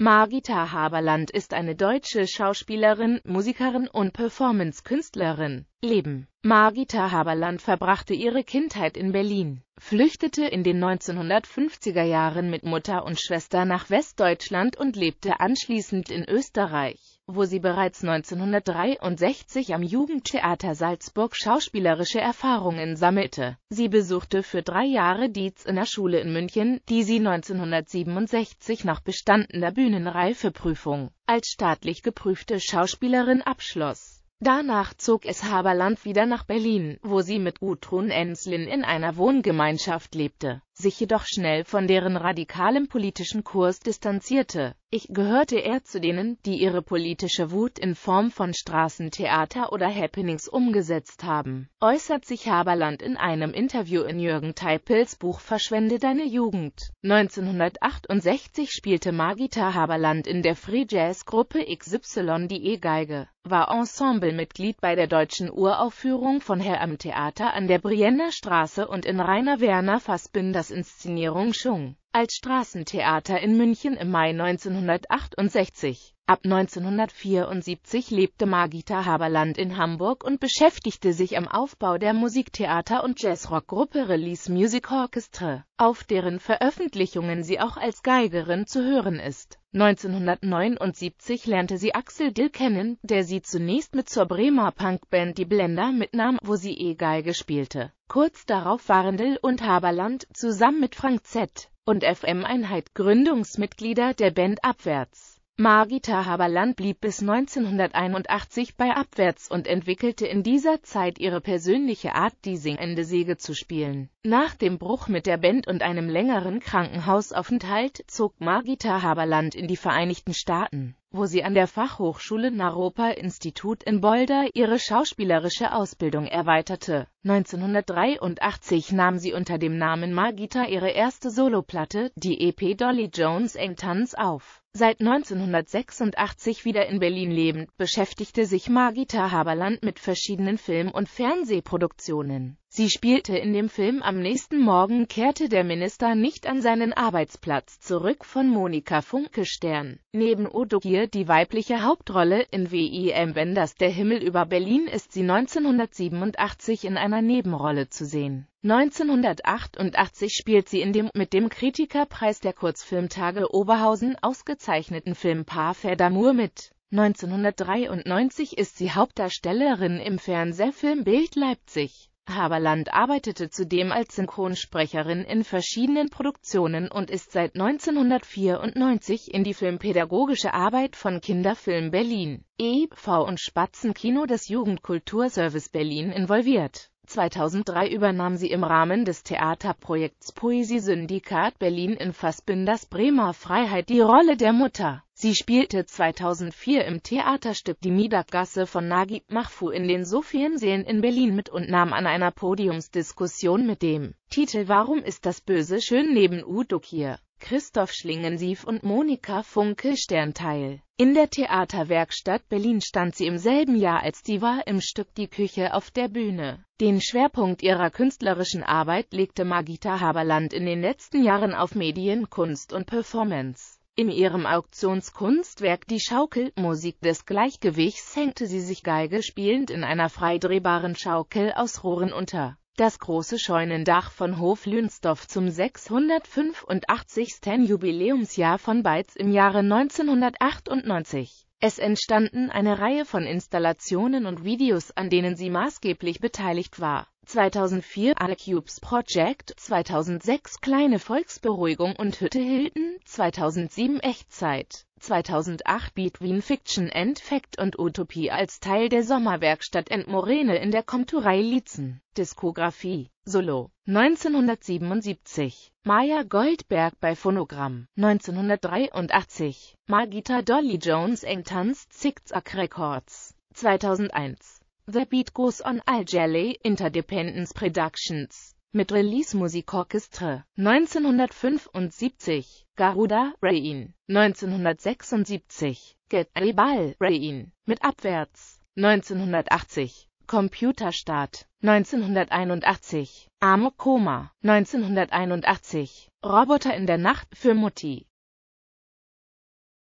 Margita Haberland ist eine deutsche Schauspielerin, Musikerin und Performance-Künstlerin. Leben Margita Haberland verbrachte ihre Kindheit in Berlin, flüchtete in den 1950er Jahren mit Mutter und Schwester nach Westdeutschland und lebte anschließend in Österreich wo sie bereits 1963 am Jugendtheater Salzburg schauspielerische Erfahrungen sammelte. Sie besuchte für drei Jahre Dietz in der Schule in München, die sie 1967 nach bestandener Bühnenreifeprüfung als staatlich geprüfte Schauspielerin abschloss. Danach zog es Haberland wieder nach Berlin, wo sie mit Gudrun Enslin in einer Wohngemeinschaft lebte sich jedoch schnell von deren radikalem politischen Kurs distanzierte. Ich gehörte eher zu denen, die ihre politische Wut in Form von Straßentheater oder Happenings umgesetzt haben, äußert sich Haberland in einem Interview in Jürgen Teipels Buch Verschwende deine Jugend. 1968 spielte Magita Haberland in der Free Jazz Gruppe XY die E-Geige, war Ensemblemitglied bei der deutschen Uraufführung von Herr am Theater an der Brienner Straße und in Rainer Werner Fassbinder Stars Inszenierung Schung als Straßentheater in München im Mai 1968. Ab 1974 lebte Margita Haberland in Hamburg und beschäftigte sich am Aufbau der Musiktheater- und Jazzrockgruppe Release Music Orchestra, auf deren Veröffentlichungen sie auch als Geigerin zu hören ist. 1979 lernte sie Axel Dill kennen, der sie zunächst mit zur Bremer Punkband Die Blender mitnahm, wo sie E-Geige spielte. Kurz darauf waren Dill und Haberland zusammen mit Frank Z und FM-Einheit Gründungsmitglieder der Band Abwärts. Margita Haberland blieb bis 1981 bei Abwärts und entwickelte in dieser Zeit ihre persönliche Art, die singende Säge zu spielen. Nach dem Bruch mit der Band und einem längeren Krankenhausaufenthalt zog Margita Haberland in die Vereinigten Staaten wo sie an der Fachhochschule Naropa Institut in Boulder ihre schauspielerische Ausbildung erweiterte. 1983 nahm sie unter dem Namen Margita ihre erste Soloplatte, die EP Dolly Jones Eng Tanz, auf. Seit 1986 wieder in Berlin lebend, beschäftigte sich Margita Haberland mit verschiedenen Film- und Fernsehproduktionen. Sie spielte in dem Film Am nächsten Morgen kehrte der Minister nicht an seinen Arbeitsplatz zurück von Monika Funke Stern. Neben Gier die weibliche Hauptrolle in WIM Wenders der Himmel über Berlin ist sie 1987 in einer Nebenrolle zu sehen. 1988 spielt sie in dem mit dem Kritikerpreis der Kurzfilmtage Oberhausen ausgezeichneten Film Paar d'amour mit. 1993 ist sie Hauptdarstellerin im Fernsehfilm Bild Leipzig. Haberland arbeitete zudem als Synchronsprecherin in verschiedenen Produktionen und ist seit 1994 in die filmpädagogische Arbeit von Kinderfilm Berlin e.V. und Spatzenkino des Jugendkulturservice Berlin involviert 2003 übernahm sie im Rahmen des Theaterprojekts Poesie Syndikat Berlin in Fassbinders Bremer Freiheit die Rolle der Mutter. Sie spielte 2004 im Theaterstück Die Miedergasse von Nagib Machfu in den Sophiensälen in Berlin mit und nahm an einer Podiumsdiskussion mit dem Titel Warum ist das Böse schön neben hier? Christoph Schlingensief und Monika Funke-Stern teil. In der Theaterwerkstatt Berlin stand sie im selben Jahr als Diva im Stück Die Küche auf der Bühne. Den Schwerpunkt ihrer künstlerischen Arbeit legte Magita Haberland in den letzten Jahren auf Medien, Kunst und Performance. In ihrem Auktionskunstwerk Die Schaukel, Musik des Gleichgewichts, hängte sie sich Geige spielend in einer frei drehbaren Schaukel aus Rohren unter. Das große Scheunendach von Hof Lünsdorf zum 685. Jubiläumsjahr von Beitz im Jahre 1998. Es entstanden eine Reihe von Installationen und Videos, an denen sie maßgeblich beteiligt war 2004 Cubes Project, 2006 Kleine Volksberuhigung und Hütte Hilton, 2007 Echtzeit, 2008 Between Fiction and Fact und Utopie als Teil der Sommerwerkstatt Endmorene in der Komturei Lietzen, Diskografie Solo 1977 Maya Goldberg bei Phonogramm 1983 Margita Dolly Jones Eng Tanz Zickzack Records 2001 The beat goes on Al Jelly Interdependence Productions mit Release musik Musikorchestre 1975, Garuda Rain 1976, Get Rebal Rain mit Abwärts 1980, Computerstart 1981, Arme Koma 1981, Roboter in der Nacht für Mutti